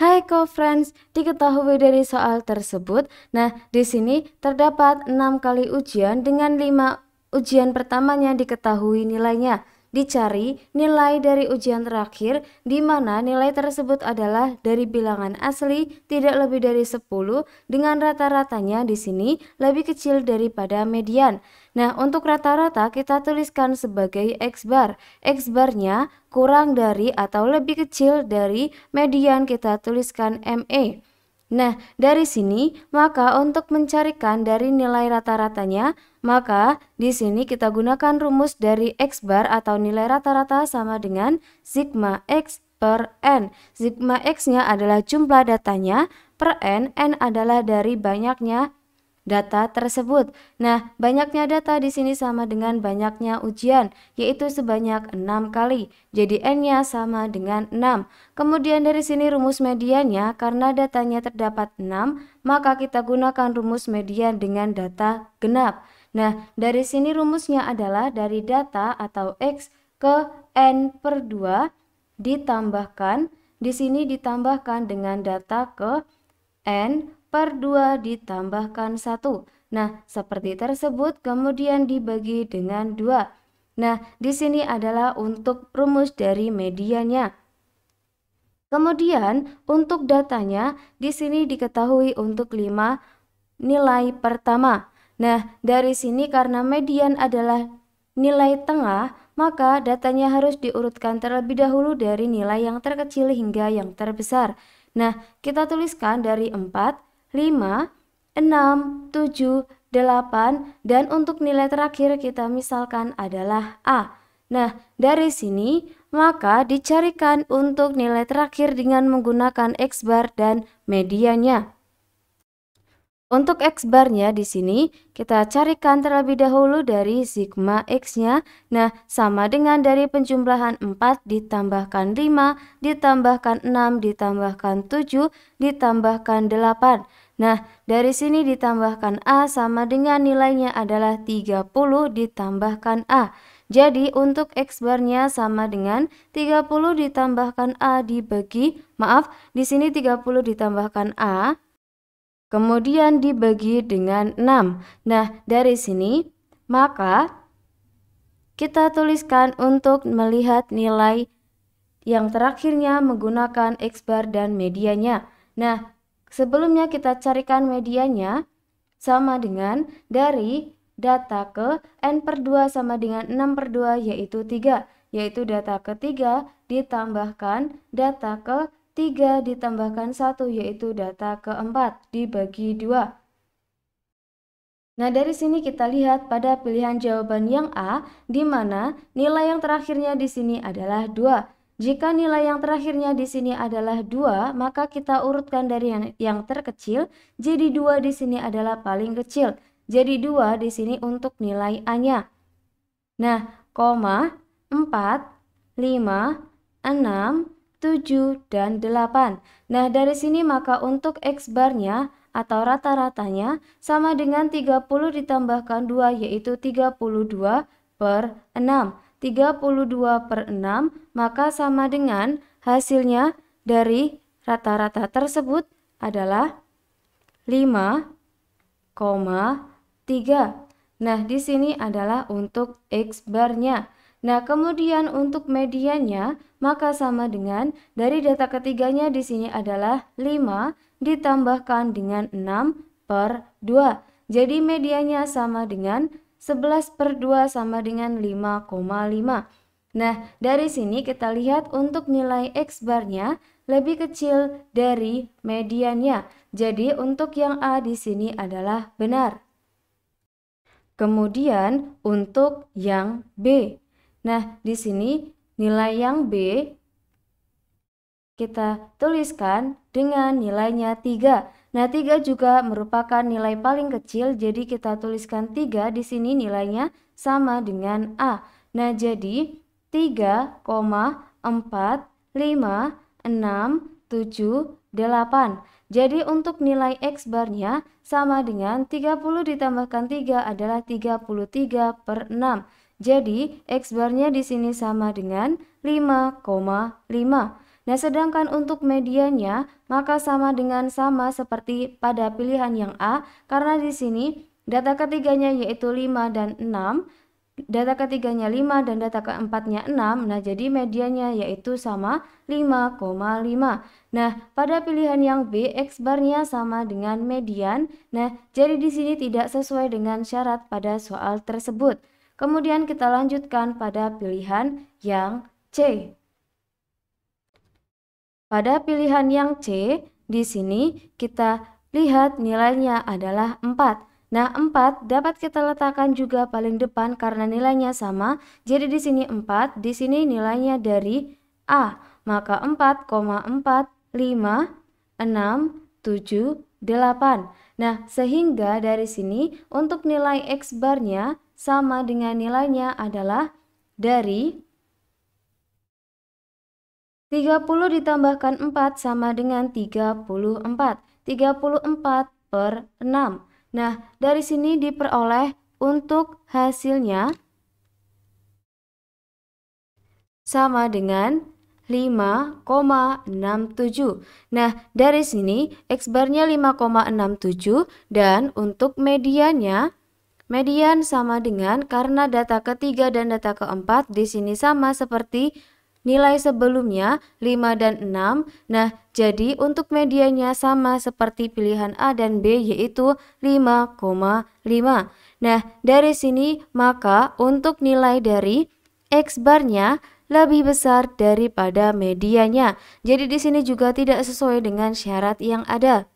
Hai co-friends, diketahui dari soal tersebut, nah di sini terdapat 6 kali ujian dengan 5 ujian pertamanya diketahui nilainya dicari nilai dari ujian terakhir di mana nilai tersebut adalah dari bilangan asli tidak lebih dari 10 dengan rata-ratanya di sini lebih kecil daripada median. Nah, untuk rata-rata kita tuliskan sebagai X bar. X barnya kurang dari atau lebih kecil dari median kita tuliskan ME. Nah, dari sini maka untuk mencarikan dari nilai rata-ratanya, maka di sini kita gunakan rumus dari x bar atau nilai rata-rata sama dengan sigma x per n. Sigma x-nya adalah jumlah datanya, per n, n adalah dari banyaknya data tersebut. Nah, banyaknya data di sini sama dengan banyaknya ujian, yaitu sebanyak 6 kali. Jadi N-nya sama dengan 6. Kemudian dari sini rumus medianya, karena datanya terdapat 6, maka kita gunakan rumus median dengan data genap. Nah, dari sini rumusnya adalah dari data atau X ke N per 2 ditambahkan, di sini ditambahkan dengan data ke N per 2 ditambahkan 1. Nah, seperti tersebut kemudian dibagi dengan 2. Nah, di sini adalah untuk rumus dari medianya. Kemudian, untuk datanya, di sini diketahui untuk 5 nilai pertama. Nah, dari sini karena median adalah nilai tengah, maka datanya harus diurutkan terlebih dahulu dari nilai yang terkecil hingga yang terbesar. Nah, kita tuliskan dari 4 5, 6, 7, 8, dan untuk nilai terakhir kita misalkan adalah A. Nah, dari sini maka dicarikan untuk nilai terakhir dengan menggunakan X bar dan medianya. Untuk X barnya di sini kita carikan terlebih dahulu dari sigma X-nya. Nah, sama dengan dari penjumlahan 4 ditambahkan 5, ditambahkan 6, ditambahkan 7, ditambahkan 8. Nah, dari sini ditambahkan A sama dengan nilainya adalah 30 ditambahkan A. Jadi untuk X barnya sama dengan 30 ditambahkan A dibagi, maaf, di sini 30 ditambahkan A Kemudian dibagi dengan 6. Nah, dari sini maka kita tuliskan untuk melihat nilai yang terakhirnya menggunakan X bar dan medianya. Nah, sebelumnya kita carikan medianya sama dengan dari data ke N per 2 sama dengan 6 per 2 yaitu 3, yaitu data ketiga ditambahkan data ke 3 ditambahkan 1 yaitu data keempat dibagi 2. Nah, dari sini kita lihat pada pilihan jawaban yang A, di mana nilai yang terakhirnya di sini adalah 2. Jika nilai yang terakhirnya di sini adalah 2, maka kita urutkan dari yang, yang terkecil, jadi 2 di sini adalah paling kecil. Jadi 2 di sini untuk nilai A-nya. Nah, koma 4, 5, 6, 7, dan 8. Nah, dari sini maka untuk X bar-nya atau rata-ratanya sama dengan 30 ditambahkan 2 yaitu 32 per 6. 32 per 6 maka sama dengan hasilnya dari rata-rata tersebut adalah 5,3. Nah, di sini adalah untuk X bar-nya. Nah, kemudian untuk medianya maka sama dengan dari data ketiganya di sini adalah 5 ditambahkan dengan 6 per 2. Jadi medianya sama dengan 11 per 2 sama dengan 5,5. Nah, dari sini kita lihat untuk nilai X barnya lebih kecil dari mediannya. Jadi untuk yang A di sini adalah benar. Kemudian untuk yang B. Nah, di sini nilai yang B kita tuliskan dengan nilainya 3. Nah, 3 juga merupakan nilai paling kecil, jadi kita tuliskan 3 di sini nilainya sama dengan A. Nah, jadi 3,4, 5, 6, 7, 8. Jadi untuk nilai X bar-nya sama dengan 30 ditambahkan 3 adalah 33 per 6. Jadi, X barnya di sini sama dengan 5,5. Nah, sedangkan untuk medianya maka sama dengan sama seperti pada pilihan yang A, karena di sini data ketiganya yaitu 5 dan 6, data ketiganya 5 dan data keempatnya 6. Nah, jadi medianya yaitu sama 5,5. Nah, pada pilihan yang B, X barnya sama dengan median. Nah, jadi di sini tidak sesuai dengan syarat pada soal tersebut. Kemudian kita lanjutkan pada pilihan yang C. Pada pilihan yang C, di sini kita lihat nilainya adalah 4. Nah, 4 dapat kita letakkan juga paling depan karena nilainya sama. Jadi di sini 4, di sini nilainya dari A. Maka 4,4, 5, 6, 7, 8. Nah, sehingga dari sini untuk nilai X bar-nya sama dengan nilainya adalah dari 30 ditambahkan 4 sama dengan 34. 34 per 6. Nah, dari sini diperoleh untuk hasilnya sama dengan 5,67. Nah, dari sini X barnya 5,67 dan untuk mediannya Median sama dengan karena data ketiga dan data keempat di sini sama seperti nilai sebelumnya 5 dan 6. Nah, jadi untuk medianya sama seperti pilihan A dan B yaitu 5,5. Nah, dari sini maka untuk nilai dari X barnya lebih besar daripada medianya. Jadi di sini juga tidak sesuai dengan syarat yang ada.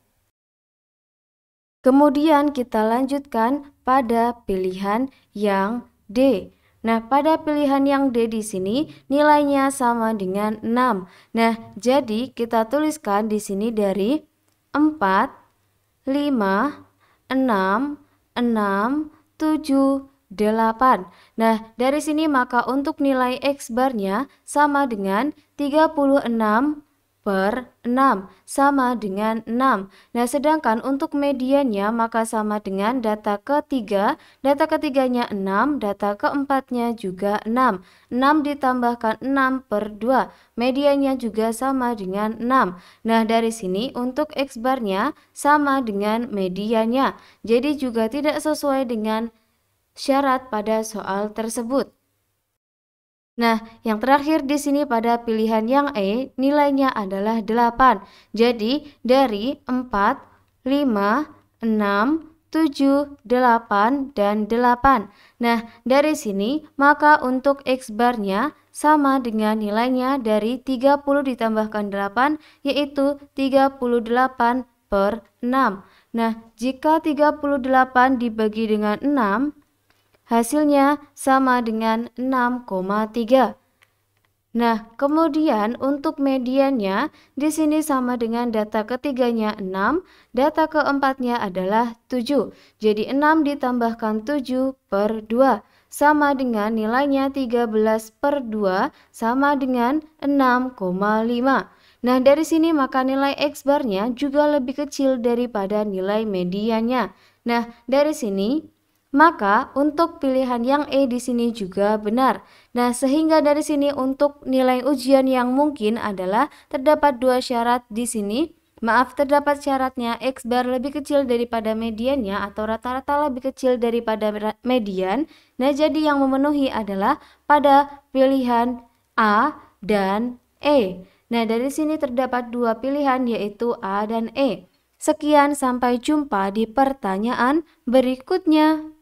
Kemudian kita lanjutkan pada pilihan yang D. Nah, pada pilihan yang D di sini nilainya sama dengan 6. Nah, jadi kita tuliskan di sini dari 4 5 6 6 7 8. Nah, dari sini maka untuk nilai X bar nya sama dengan 36 per 6 sama dengan 6. Nah, sedangkan untuk mediannya maka sama dengan data ketiga, data ketiganya 6, data keempatnya juga 6. 6 ditambahkan 6 per 2, mediannya juga sama dengan 6. Nah, dari sini untuk X bar-nya sama dengan mediannya, jadi juga tidak sesuai dengan syarat pada soal tersebut. Nah, yang terakhir di sini pada pilihan yang E, nilainya adalah 8. Jadi, dari 4, 5, 6, 7, 8, dan 8. Nah, dari sini, maka untuk X bar-nya sama dengan nilainya dari 30 ditambahkan 8, yaitu 38 per 6. Nah, jika 38 dibagi dengan 6, Hasilnya sama dengan 6,3. Nah, kemudian untuk mediannya di sini sama dengan data ketiganya 6, data keempatnya adalah 7. Jadi 6 ditambahkan 7 per 2 sama dengan nilainya 13 per 2 sama dengan 6,5. Nah, dari sini maka nilai X bar-nya juga lebih kecil daripada nilai mediannya. Nah, dari sini maka untuk pilihan yang E di sini juga benar. Nah, sehingga dari sini untuk nilai ujian yang mungkin adalah terdapat dua syarat di sini. Maaf, terdapat syaratnya X bar lebih kecil daripada mediannya atau rata-rata lebih kecil daripada median. Nah, jadi yang memenuhi adalah pada pilihan A dan E. Nah, dari sini terdapat dua pilihan yaitu A dan E. Sekian, sampai jumpa di pertanyaan berikutnya.